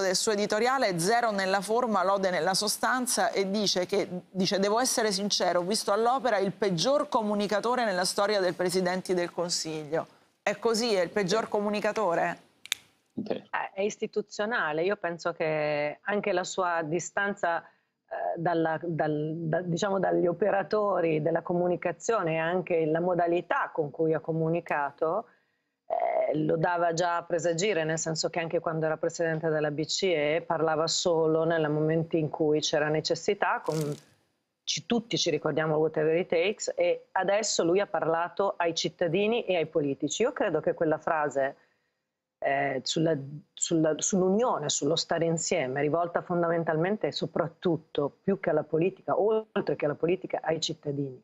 del suo editoriale zero nella forma, lode nella sostanza e dice che dice, devo essere sincero, ho visto all'opera il peggior comunicatore nella storia del Presidente del Consiglio. È così, è il peggior comunicatore? Okay. Eh, è istituzionale, io penso che anche la sua distanza eh, dalla, dal, da, diciamo, dagli operatori della comunicazione e anche la modalità con cui ha comunicato lo dava già a presagire, nel senso che anche quando era presidente della BCE parlava solo nel momento in cui c'era necessità, con, ci, tutti ci ricordiamo whatever it takes, e adesso lui ha parlato ai cittadini e ai politici. Io credo che quella frase eh, sull'unione, sulla, sull sullo stare insieme, rivolta fondamentalmente e soprattutto più che alla politica, oltre che alla politica, ai cittadini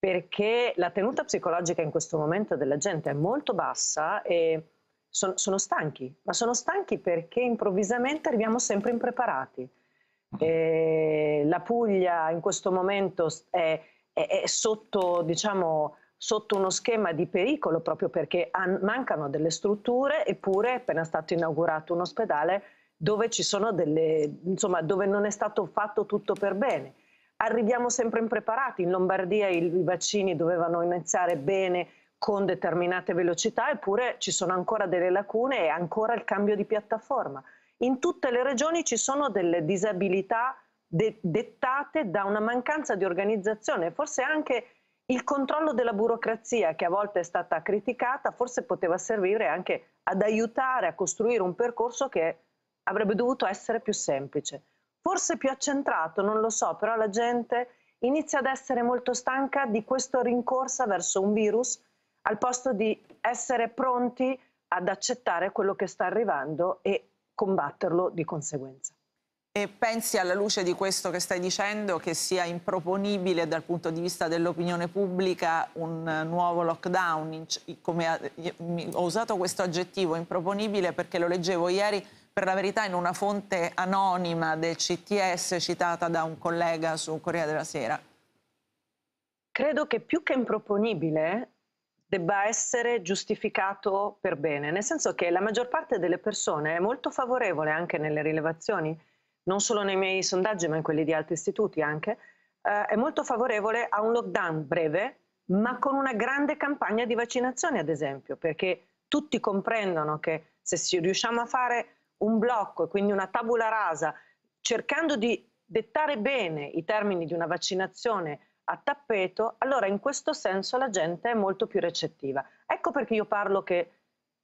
perché la tenuta psicologica in questo momento della gente è molto bassa e sono, sono stanchi, ma sono stanchi perché improvvisamente arriviamo sempre impreparati. Mm. E la Puglia in questo momento è, è, è sotto, diciamo, sotto, uno schema di pericolo proprio perché an- mancano delle strutture, eppure è appena stato inaugurato un ospedale dove, delle, insomma, dove non è stato fatto tutto per bene arriviamo sempre impreparati. In Lombardia i vaccini dovevano iniziare bene con determinate velocità, eppure ci sono ancora delle lacune e ancora il cambio di piattaforma. In tutte le regioni ci sono delle disabilità de dettate da una mancanza di organizzazione, forse anche il controllo della burocrazia che a volte è stata criticata, forse poteva servire anche ad aiutare a costruire un percorso che avrebbe dovuto essere più semplice forse più accentrato, non lo so, però la gente inizia ad essere molto stanca di questa rincorsa verso un virus al posto di essere pronti ad accettare quello che sta arrivando e combatterlo di conseguenza. E pensi alla luce di questo che stai dicendo che sia improponibile dal punto di vista dell'opinione pubblica un nuovo lockdown? Come, ho usato questo aggettivo improponibile perché lo leggevo ieri per la verità in una fonte anonima del CTS citata da un collega su Corriere della Sera? Credo che più che improponibile debba essere giustificato per bene, nel senso che la maggior parte delle persone è molto favorevole anche nelle rilevazioni, non solo nei miei sondaggi ma in quelli di altri istituti anche, eh, è molto favorevole a un lockdown breve ma con una grande campagna di vaccinazione ad esempio, perché tutti comprendono che se riusciamo a fare un blocco e quindi una tabula rasa, cercando di dettare bene i termini di una vaccinazione a tappeto, allora in questo senso la gente è molto più recettiva. Ecco perché io parlo che,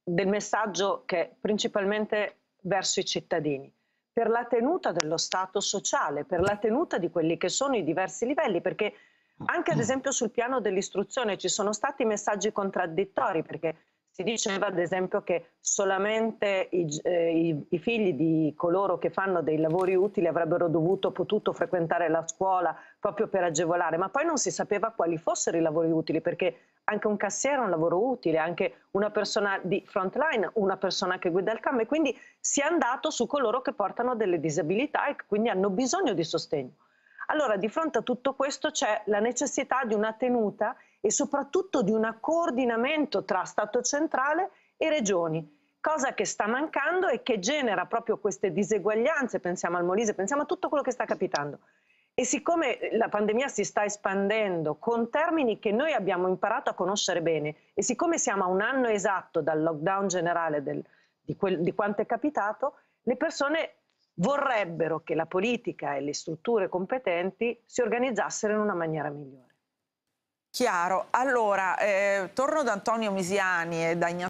del messaggio che è principalmente verso i cittadini, per la tenuta dello Stato sociale, per la tenuta di quelli che sono i diversi livelli, perché anche ad mm. esempio sul piano dell'istruzione ci sono stati messaggi contraddittori, perché si diceva ad esempio che solamente i, eh, i, i, figli di coloro che fanno dei lavori utili avrebbero dovuto, potuto frequentare la scuola proprio per agevolare, ma poi non si sapeva quali fossero i lavori utili, perché anche un cassiere è un lavoro utile, anche una persona di frontline, una persona che guida il camion, e quindi si è andato su coloro che portano delle disabilità e che quindi hanno bisogno di sostegno. Allora, di fronte a tutto questo c'è la necessità di una tenuta e soprattutto di un coordinamento tra Stato centrale e regioni. Cosa che sta mancando e che genera proprio queste diseguaglianze, pensiamo al Molise, pensiamo a tutto quello che sta capitando. E siccome la pandemia si sta espandendo con termini che noi abbiamo imparato a conoscere bene, e siccome siamo a un anno esatto dal lockdown generale del, di, quel, di quanto è capitato, le persone vorrebbero che la politica e le strutture competenti si organizzassero in una maniera migliore. Chiaro. Allora, eh, torno da Antonio Misiani e da Ignazio